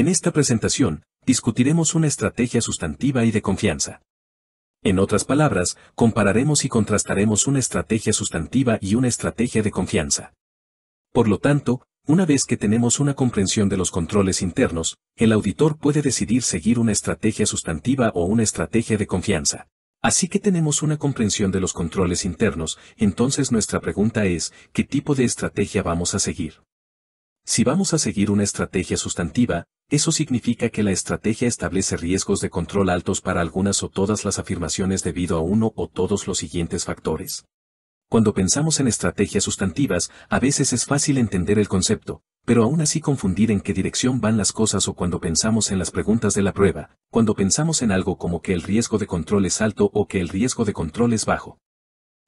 En esta presentación, discutiremos una estrategia sustantiva y de confianza. En otras palabras, compararemos y contrastaremos una estrategia sustantiva y una estrategia de confianza. Por lo tanto, una vez que tenemos una comprensión de los controles internos, el auditor puede decidir seguir una estrategia sustantiva o una estrategia de confianza. Así que tenemos una comprensión de los controles internos, entonces nuestra pregunta es, ¿qué tipo de estrategia vamos a seguir? Si vamos a seguir una estrategia sustantiva, eso significa que la estrategia establece riesgos de control altos para algunas o todas las afirmaciones debido a uno o todos los siguientes factores. Cuando pensamos en estrategias sustantivas, a veces es fácil entender el concepto, pero aún así confundir en qué dirección van las cosas o cuando pensamos en las preguntas de la prueba, cuando pensamos en algo como que el riesgo de control es alto o que el riesgo de control es bajo.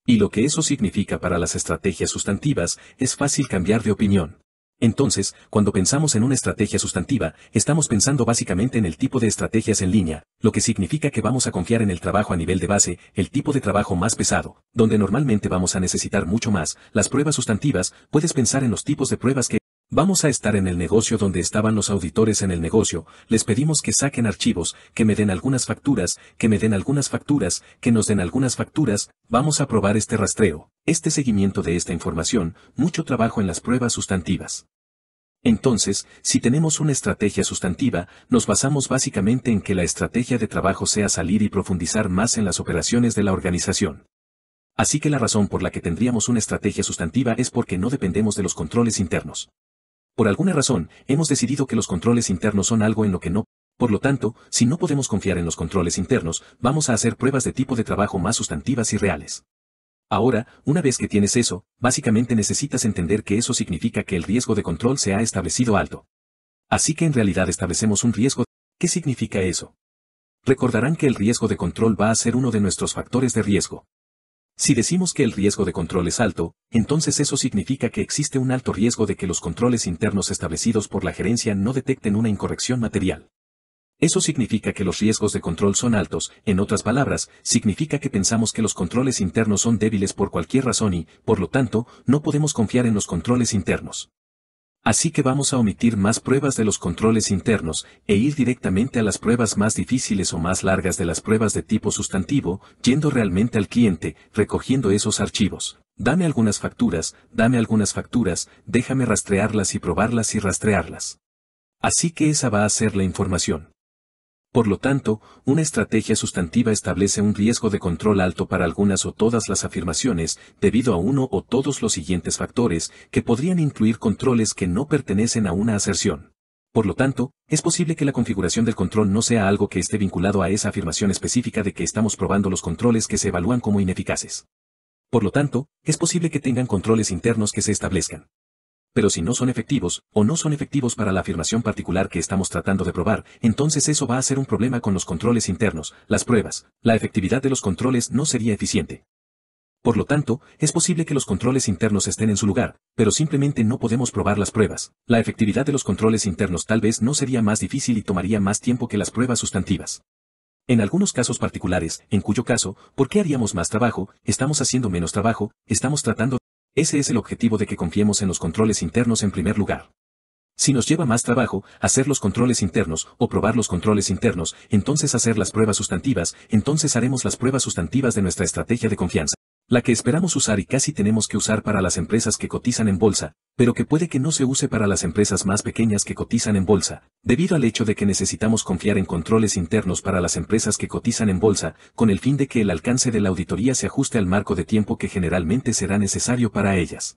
Y lo que eso significa para las estrategias sustantivas es fácil cambiar de opinión. Entonces, cuando pensamos en una estrategia sustantiva, estamos pensando básicamente en el tipo de estrategias en línea, lo que significa que vamos a confiar en el trabajo a nivel de base, el tipo de trabajo más pesado, donde normalmente vamos a necesitar mucho más, las pruebas sustantivas, puedes pensar en los tipos de pruebas que Vamos a estar en el negocio donde estaban los auditores en el negocio, les pedimos que saquen archivos, que me den algunas facturas, que me den algunas facturas, que nos den algunas facturas, vamos a probar este rastreo, este seguimiento de esta información, mucho trabajo en las pruebas sustantivas. Entonces, si tenemos una estrategia sustantiva, nos basamos básicamente en que la estrategia de trabajo sea salir y profundizar más en las operaciones de la organización. Así que la razón por la que tendríamos una estrategia sustantiva es porque no dependemos de los controles internos. Por alguna razón, hemos decidido que los controles internos son algo en lo que no. Por lo tanto, si no podemos confiar en los controles internos, vamos a hacer pruebas de tipo de trabajo más sustantivas y reales. Ahora, una vez que tienes eso, básicamente necesitas entender que eso significa que el riesgo de control se ha establecido alto. Así que en realidad establecemos un riesgo. ¿Qué significa eso? Recordarán que el riesgo de control va a ser uno de nuestros factores de riesgo. Si decimos que el riesgo de control es alto, entonces eso significa que existe un alto riesgo de que los controles internos establecidos por la gerencia no detecten una incorrección material. Eso significa que los riesgos de control son altos, en otras palabras, significa que pensamos que los controles internos son débiles por cualquier razón y, por lo tanto, no podemos confiar en los controles internos. Así que vamos a omitir más pruebas de los controles internos, e ir directamente a las pruebas más difíciles o más largas de las pruebas de tipo sustantivo, yendo realmente al cliente, recogiendo esos archivos. Dame algunas facturas, dame algunas facturas, déjame rastrearlas y probarlas y rastrearlas. Así que esa va a ser la información. Por lo tanto, una estrategia sustantiva establece un riesgo de control alto para algunas o todas las afirmaciones, debido a uno o todos los siguientes factores, que podrían incluir controles que no pertenecen a una aserción. Por lo tanto, es posible que la configuración del control no sea algo que esté vinculado a esa afirmación específica de que estamos probando los controles que se evalúan como ineficaces. Por lo tanto, es posible que tengan controles internos que se establezcan pero si no son efectivos, o no son efectivos para la afirmación particular que estamos tratando de probar, entonces eso va a ser un problema con los controles internos, las pruebas, la efectividad de los controles no sería eficiente. Por lo tanto, es posible que los controles internos estén en su lugar, pero simplemente no podemos probar las pruebas. La efectividad de los controles internos tal vez no sería más difícil y tomaría más tiempo que las pruebas sustantivas. En algunos casos particulares, en cuyo caso, ¿por qué haríamos más trabajo? Estamos haciendo menos trabajo, estamos tratando ese es el objetivo de que confiemos en los controles internos en primer lugar. Si nos lleva más trabajo, hacer los controles internos o probar los controles internos, entonces hacer las pruebas sustantivas, entonces haremos las pruebas sustantivas de nuestra estrategia de confianza la que esperamos usar y casi tenemos que usar para las empresas que cotizan en bolsa, pero que puede que no se use para las empresas más pequeñas que cotizan en bolsa, debido al hecho de que necesitamos confiar en controles internos para las empresas que cotizan en bolsa, con el fin de que el alcance de la auditoría se ajuste al marco de tiempo que generalmente será necesario para ellas.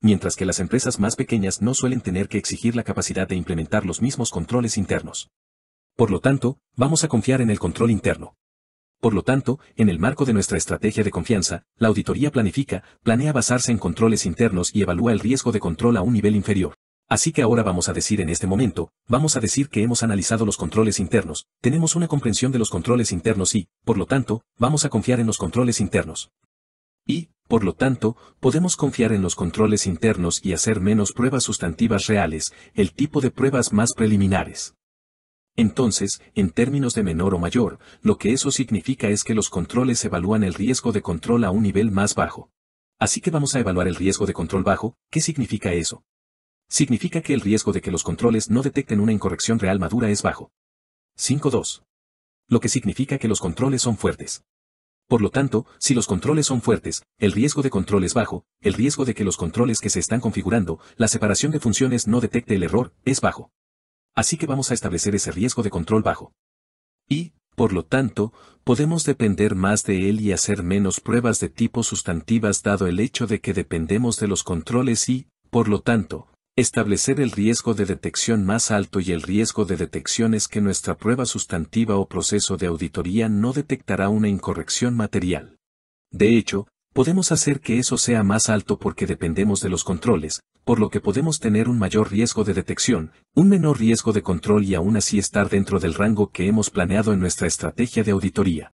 Mientras que las empresas más pequeñas no suelen tener que exigir la capacidad de implementar los mismos controles internos. Por lo tanto, vamos a confiar en el control interno. Por lo tanto, en el marco de nuestra estrategia de confianza, la auditoría planifica, planea basarse en controles internos y evalúa el riesgo de control a un nivel inferior. Así que ahora vamos a decir en este momento, vamos a decir que hemos analizado los controles internos, tenemos una comprensión de los controles internos y, por lo tanto, vamos a confiar en los controles internos. Y, por lo tanto, podemos confiar en los controles internos y hacer menos pruebas sustantivas reales, el tipo de pruebas más preliminares. Entonces, en términos de menor o mayor, lo que eso significa es que los controles evalúan el riesgo de control a un nivel más bajo. Así que vamos a evaluar el riesgo de control bajo, ¿qué significa eso? Significa que el riesgo de que los controles no detecten una incorrección real madura es bajo. 5.2. Lo que significa que los controles son fuertes. Por lo tanto, si los controles son fuertes, el riesgo de control es bajo, el riesgo de que los controles que se están configurando, la separación de funciones no detecte el error, es bajo. Así que vamos a establecer ese riesgo de control bajo. Y, por lo tanto, podemos depender más de él y hacer menos pruebas de tipo sustantivas dado el hecho de que dependemos de los controles y, por lo tanto, establecer el riesgo de detección más alto y el riesgo de detección es que nuestra prueba sustantiva o proceso de auditoría no detectará una incorrección material. De hecho, podemos hacer que eso sea más alto porque dependemos de los controles, por lo que podemos tener un mayor riesgo de detección, un menor riesgo de control y aún así estar dentro del rango que hemos planeado en nuestra estrategia de auditoría.